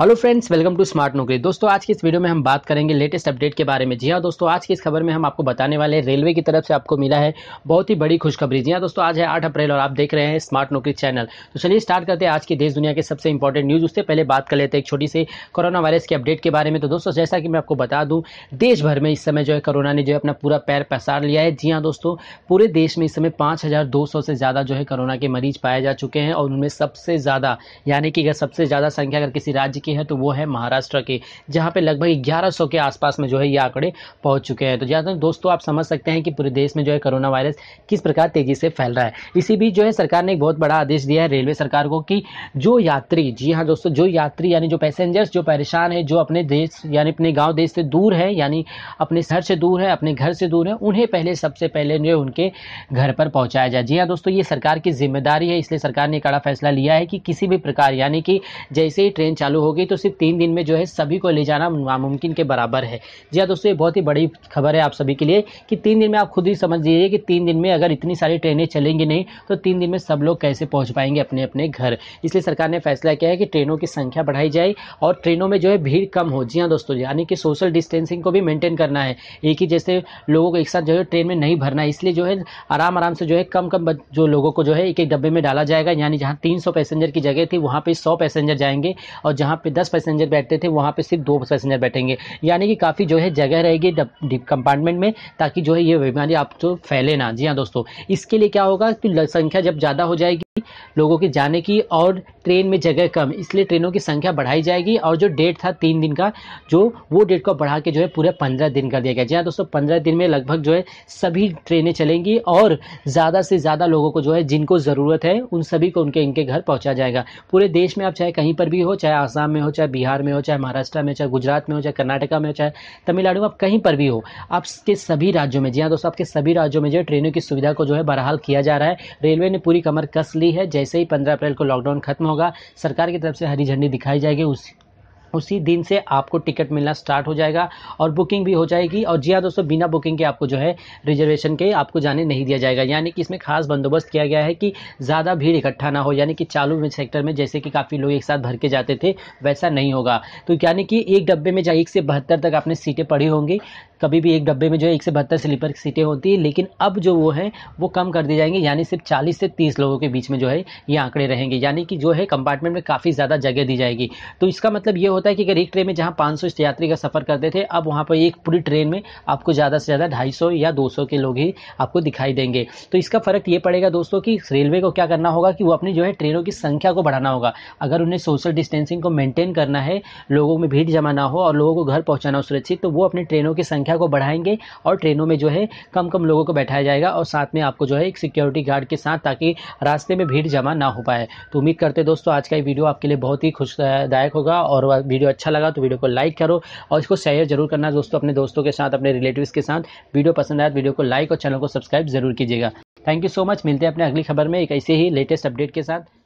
hello friends welcome to smart नौकरी दोस्तों आज की इस वीडियो में हम बात करेंगे लेटेस्ट अपडेट के बारे में जी हाँ दोस्तों आज की इस खबर में हम आपको बताने वाले हैं रेलवे की तरफ से आपको मिला है बहुत ही बड़ी खुशखबरी जी हाँ दोस्तों आज है आठ अप्रैल और आप देख रहे हैं स्मार्ट नौकरी चैनल तो चलिए स्टार्ट करते हैं आज की देश दुनिया के सबसे इंपॉर्टेंट न्यूज़ उससे पहले बात कर लेते हैं एक छोटी सी कोरोना वायरस के अपडेट के बारे में तो दोस्तों जैसा कि मैं आपको बता दूँ देश भर में इस समय जो है कोरोना ने जो है अपना पूरा पैर पसार लिया है जी हाँ दोस्तों पूरे देश में इस समय पाँच से ज़्यादा जो है कोरोना के मरीज पाए जा चुके हैं और उनमें सबसे ज़्यादा यानी कि अगर सबसे ज़्यादा संख्या अगर किसी राज्य की हैं तो वो है महाराष्ट्र की जहाँ पे लगभग ग्यारह सौ के आसपास में जो है ये आंकड़े पहुँच चुके हैं तो जहाँ तक दोस्तों आप समझ सकते हैं कि पूरे देश में जो है कोरोना वायरस किस प्रकार तेज़ी से फैल रहा है इसी बीच जो है सरकार ने एक बहुत बड़ा आदेश दिया है रेलवे सरकार को कि जो यात्री जी हाँ दोस्तों जो यात्री यानी जो पैसेंजर्स जो परेशान है जो अपने देश यानी अपने गाँव देश से दूर है यानी अपने शहर से दूर है अपने घर से दूर है उन्हें पहले सबसे पहले जो उनके घर पर पहुँचाया जाए जी हाँ दोस्तों ये सरकार की जिम्मेदारी है इसलिए सरकार ने कड़ा फैसला लिया है कि किसी भी प्रकार यानी कि जैसे ही ट्रेन चालू हो होगी तो सिर्फ तीन दिन में जो है सभी को ले जाना नामुमकिन के बराबर है जी हाँ दोस्तों ये बहुत ही बड़ी खबर है आप सभी के लिए कि तीन दिन में आप खुद ही समझ लीजिए कि तीन दिन में अगर इतनी सारी ट्रेनें चलेंगी नहीं तो तीन दिन में सब लोग कैसे पहुँच पाएंगे अपने अपने घर इसलिए सरकार ने फैसला किया है कि ट्रेनों की संख्या बढ़ाई जाए और ट्रेनों में जो है भीड़ कम हो जी हाँ दोस्तों यानी कि सोशल डिस्टेंसिंग को भी मेनटेन करना है एक ही जैसे लोगों को एक साथ जो है ट्रेन में नहीं भरना इसलिए जो है आराम आराम से जो है कम कम जो लोगों को जो है एक एक डब्बे में डाला जाएगा यानी जहाँ तीन पैसेंजर की जगह थी वहाँ पर सौ पैसेंजर जाएंगे और जहाँ पे दस पैसेंजर बैठते थे वहाँ पे सिर्फ दो पैसेंजर बैठेंगे यानी कि काफ़ी जो है जगह रहेगी कंपार्टमेंट में ताकि जो है ये बीमारी आप तो फैले ना जी हाँ दोस्तों इसके लिए क्या होगा कि संख्या जब ज़्यादा हो जाएगी लोगों के जाने की और ट्रेन में जगह कम इसलिए ट्रेनों की संख्या बढ़ाई जाएगी और जो डेट था तीन दिन का जो वो डेट को बढ़ा के जो है पूरे पंद्रह दिन कर दिया गया जी हाँ दोस्तों पंद्रह दिन में लगभग जो है सभी ट्रेनें चलेंगी और ज़्यादा से ज़्यादा लोगों को जो है जिनको ज़रूरत है उन सभी को उनके इनके घर पहुँचा जाएगा पूरे देश में आप चाहे कहीं पर भी हो चाहे आसाम में हो चाहे बिहार में हो चाहे महाराष्ट्र में चाहे गुजरात में हो चाहे कर्नाटका में हो चाहे तमिलनाडु में आप कहीं पर भी हो आपके सभी राज्यों में जी हाँ दोस्तों आपके सभी राज्यों में जो है ट्रेनों की सुविधा को जो है बहाल किया जा रहा है रेलवे ने पूरी कमर कस ली दी है जैसे ही पंद्रह अप्रैल को लॉकडाउन खत्म होगा सरकार की तरफ से हरी झंडी दिखाई जाएगी उस उसी दिन से आपको टिकट मिलना स्टार्ट हो जाएगा और बुकिंग भी हो जाएगी और जी हाँ दोस्तों बिना बुकिंग के आपको जो है रिजर्वेशन के आपको जाने नहीं दिया जाएगा यानी कि इसमें खास बंदोबस्त किया गया है कि ज़्यादा भीड़ इकट्ठा ना हो यानी कि चालू में सेक्टर में जैसे कि काफ़ी लोग एक साथ भर के जाते थे वैसा नहीं होगा तो यानी कि एक डब्बे में जाए एक से बहत्तर तक आपने सीटें पड़ी होंगी कभी भी एक डब्बे में जो है एक से बहत्तर स्लीपर की सीटें होती है लेकिन अब जो वो है वो कम कर दी जाएंगी यानी सिर्फ चालीस से तीस लोगों के बीच में जो है ये आंकड़े रहेंगे यानी कि जो है कंपार्टमेंट में काफ़ी ज़्यादा जगह दी जाएगी तो इसका मतलब ये होता है कि अगर एक ट्रेन में जहाँ पाँच यात्री का सफ़र करते थे अब वहाँ पर एक पूरी ट्रेन में आपको ज़्यादा से ज़्यादा ढाई या दो के लोग ही आपको दिखाई देंगे तो इसका फ़र्क ये पड़ेगा दोस्तों कि रेलवे को क्या करना होगा कि वो अपनी जो है ट्रेनों की संख्या को बढ़ाना होगा अगर उन्हें सोशल डिस्टेंसिंग को मेनटेन करना है लोगों में भीड़ जमा ना हो और लोगों को घर पहुँचाना हो सुरक्षित तो वो अपनी ट्रेनों की संख्या संख्या को बढ़ाएंगे और ट्रेनों में जो है कम कम लोगों को बैठाया जाएगा और साथ में आपको जो है एक सिक्योरिटी गार्ड के साथ ताकि रास्ते में भीड़ जमा ना हो पाए तो उम्मीद करते दोस्तों आज का ये वीडियो आपके लिए बहुत ही खुशदायक होगा और वीडियो अच्छा लगा तो वीडियो को लाइक करो और इसको शेयर जरूर करना दोस्तों अपने दोस्तों के साथ अपने रिलेटिव के साथ वीडियो पसंद आया तो वीडियो को लाइक और चैनल को सब्सक्राइब जरूर कीजिएगा थैंक यू सो मच मिलते हैं अपने अगली खबर में एक ऐसे ही लेटेस्ट अपडेट के साथ